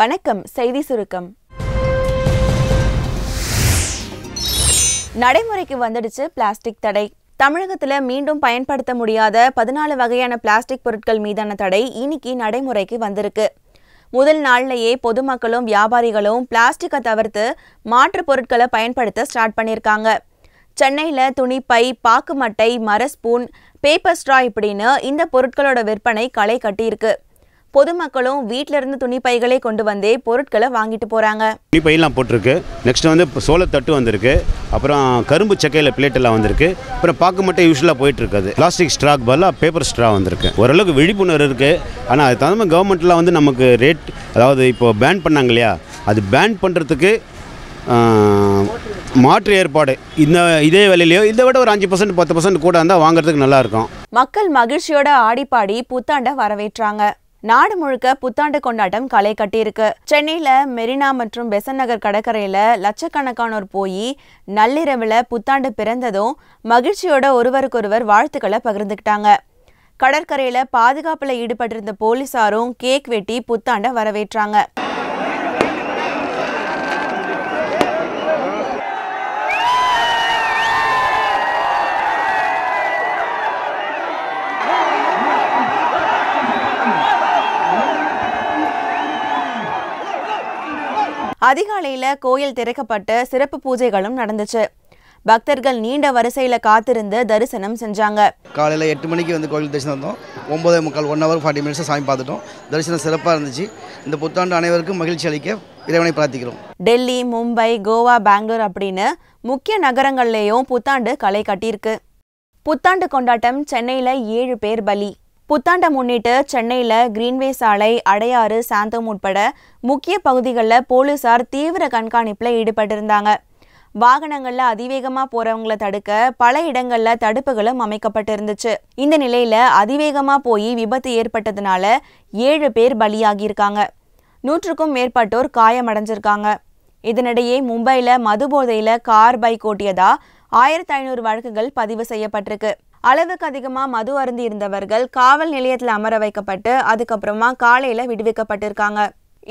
வணக்கம் செய்தி சுருக்கம் நடைமுறைக்கு வந்துடுச்சு பிளாஸ்டிக் தடை தமிழகத்தில் மீண்டும் பயன்படுத்த முடியாத பதினாலு வகையான பிளாஸ்டிக் பொருட்கள் மீதான தடை இன்னைக்கு நடைமுறைக்கு வந்திருக்கு முதல் நாள்லேயே பொதுமக்களும் வியாபாரிகளும் பிளாஸ்டிக்கை தவிர்த்து மாற்றுப் பொருட்களை பயன்படுத்த ஸ்டார்ட் பண்ணியிருக்காங்க சென்னையில் துணிப்பை பாக்கு மட்டை மர ஸ்பூன் பேப்பர் ஸ்ட்ரா இப்படின்னு இந்த பொருட்களோட விற்பனை களை கட்டியிருக்கு பொதுமக்களும் வீட்டில இருந்து துணி பைகளை கொண்டு வந்தே பொருட்களை வாங்கிட்டு போறாங்க பையெல்லாம் போட்டிருக்கு நெக்ஸ்ட் வந்து சோளத்தட்டு வந்திருக்கு அப்புறம் கரும்பு சக்கையில் பிளேட் எல்லாம் வந்திருக்கு அப்புறம் பாக்கு மட்டும் யூஸ்வலா போயிட்டு இருக்காது பிளாஸ்டிக் ஸ்ட்ராக் பதிலாக பேப்பர் ஸ்ட்ரா வந்திருக்கு ஓரளவுக்கு விழிப்புணர்வு இருக்கு ஆனால் அது தகுந்த கவர்மெண்ட்லாம் வந்து நமக்கு ரேட் அதாவது இப்போ பேன் பண்ணாங்க இல்லையா அது பேன் பண்ணுறதுக்கு மாற்று ஏற்பாடு இந்த இதே விலையிலையோ இதை விட ஒரு அஞ்சு பர்சன்ட் பத்து பர்சன்ட் கூட இருந்தால் வாங்குறதுக்கு நல்லாயிருக்கும் மக்கள் மகிழ்ச்சியோட ஆடிப்பாடி புத்தாண்டை வரவேற்றாங்க நாடு முழுக்க புத்தாண்டு கொண்டாட்டம் களை கட்டியிருக்கு சென்னையில மெரினா மற்றும் பெசன் நகர் கடற்கரையில லட்சக்கணக்கானோர் போய் நள்ளிரவில் புத்தாண்டு பிறந்ததும் மகிழ்ச்சியோட ஒருவருக்கொருவர் வாழ்த்துக்களை பகிர்ந்துக்கிட்டாங்க கடற்கரையில பாதுகாப்புல ஈடுபட்டிருந்த போலீசாரும் கேக் வெட்டி புத்தாண்டை வரவேற்றாங்க அதிகாலையில் கோயில் திறக்கப்பட்டு சிறப்பு பூஜைகளும் நடந்துச்சு பக்தர்கள் நீண்ட வரிசையில் காத்திருந்து தரிசனம் செஞ்சாங்க காலையில் எட்டு மணிக்கு வந்து கோயில் தரிசனம் வந்தோம் ஒம்பதே முக்கால் ஒன் ஹவர் ஃபார்ட்டி மினிட்ஸ் சாமி பார்த்துட்டோம் தரிசனம் சிறப்பாக இருந்துச்சு இந்த புத்தாண்டு அனைவருக்கும் மகிழ்ச்சி அளிக்க இறைவனை பிரார்த்திக்கிறோம் டெல்லி மும்பை கோவா பெங்களூர் அப்படின்னு முக்கிய நகரங்கள்லேயும் புத்தாண்டு களை கட்டியிருக்கு புத்தாண்டு கொண்டாட்டம் சென்னையில் ஏழு பேர் பலி புத்தாண்டை முன்னிட்டு சென்னையில் கிரீன்வே சாலை அடையாறு சாந்தம் உட்பட முக்கிய பகுதிகளில் போலீசார் தீவிர கண்காணிப்பில் ஈடுபட்டிருந்தாங்க வாகனங்களில் அதிவேகமாக போகிறவங்கள தடுக்க பல இடங்களில் தடுப்புகளும் அமைக்கப்பட்டிருந்துச்சு இந்த நிலையில் அதிவேகமாக போய் விபத்து ஏற்பட்டதுனால ஏழு பேர் பலியாகியிருக்காங்க நூற்றுக்கும் மேற்பட்டோர் காயமடைஞ்சிருக்காங்க இதனிடையே மும்பையில் மது போதையில் கார் பைக் ஓட்டியதா ஆயிரத்தி ஐநூறு வழக்குகள் பதிவு செய்யப்பட்டிருக்கு அளவுக்கு அதிகமாக மது அருந்தி இருந்தவர்கள் காவல் நிலையத்தில் அமர வைக்கப்பட்டு அதுக்கப்புறமா காலையில் விடுவிக்கப்பட்டிருக்காங்க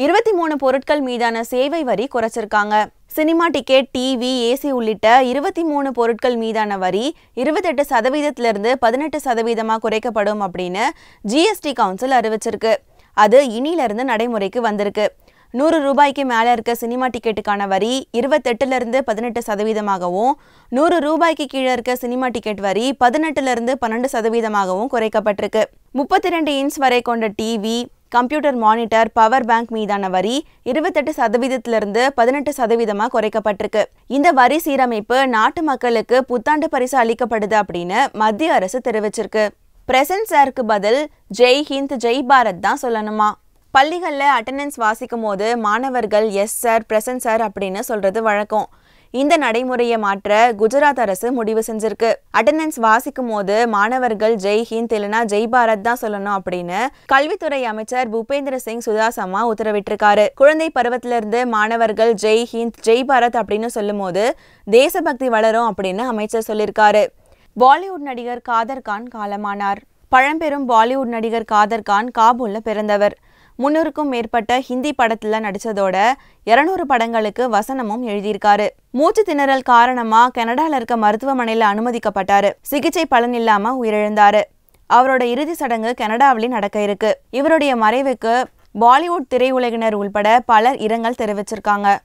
இருபத்தி மூணு பொருட்கள் மீதான சேவை வரி குறைச்சிருக்காங்க சினிமா டிக்கெட் டிவி ஏசி உள்ளிட்ட இருபத்தி மூணு பொருட்கள் மீதான வரி இருபத்தெட்டு சதவீதத்திலிருந்து பதினெட்டு சதவீதமாக குறைக்கப்படும் அப்படின்னு ஜிஎஸ்டி கவுன்சில் அறிவிச்சிருக்கு அது இனியிலிருந்து நடைமுறைக்கு வந்திருக்கு நூறு ரூபாய்க்கு மேலே இருக்க சினிமா டிக்கெட்டுக்கான வரி இருபத்தெட்டுலேருந்து பதினெட்டு சதவீதமாகவும் நூறு ரூபாய்க்கு கீழே இருக்க சினிமா டிக்கெட் வரி பதினெட்டுலேருந்து பன்னெண்டு சதவீதமாகவும் குறைக்கப்பட்டிருக்கு முப்பத்தி ரெண்டு இன்ச் வரை கொண்ட TV computer monitor power bank மீதான வரி இருபத்தெட்டு சதவீதத்திலிருந்து பதினெட்டு சதவீதமாக குறைக்கப்பட்டிருக்கு இந்த வரி சீரமைப்பு நாட்டு மக்களுக்கு புத்தாண்டு பரிசு அளிக்கப்படுது அப்படின்னு மத்திய அரசு தெரிவிச்சிருக்கு பிரசன்ட் சாருக்கு பதில் ஜெய் ஹிந்த் ஜெய் பாரத் தான் சொல்லணுமா பள்ளிகளில் அட்டண்டன்ஸ் வாசிக்கும் போது மாணவர்கள் எஸ் சார் பிரசன்ட் சார் அப்படின்னு சொல்கிறது வழக்கம் இந்த நடைமுறையை மாற்ற குஜராத் அரசு முடிவு செஞ்சிருக்கு அட்டண்டன்ஸ் வாசிக்கும் போது மாணவர்கள் ஜெய் ஹிந்த் இல்லைனா ஜெய் பாரத் தான் சொல்லணும் அப்படின்னு கல்வித்துறை அமைச்சர் பூபேந்திர சிங் சுதாசமா உத்தரவிட்டிருக்காரு குழந்தை பருவத்திலிருந்து மாணவர்கள் ஜெய் ஹிந்த் ஜெய் பாரத் அப்படின்னு சொல்லும் போது தேசபக்தி வளரும் அப்படின்னு அமைச்சர் சொல்லியிருக்காரு பாலிவுட் நடிகர் காதர் கான் காலமானார் பழம்பெரும் பாலிவுட் நடிகர் காதர் கான் காபூலில் பிறந்தவர் முன்னூறுக்கும் மேற்பட்ட ஹிந்தி படத்தில் நடித்ததோட இரநூறு படங்களுக்கு வசனமும் எழுதியிருக்காரு மூச்சு திணறல் காரணமா கனடால இருக்க மருத்துவமனையில் அனுமதிக்கப்பட்டாரு சிகிச்சை பலன் இல்லாம உயிரிழந்தாரு அவரோட இறுதி சடங்கு கனடாவிலே நடக்க இருக்கு இவருடைய மறைவுக்கு பாலிவுட் திரையுலகினர் உள்பட பலர் இரங்கல் தெரிவிச்சிருக்காங்க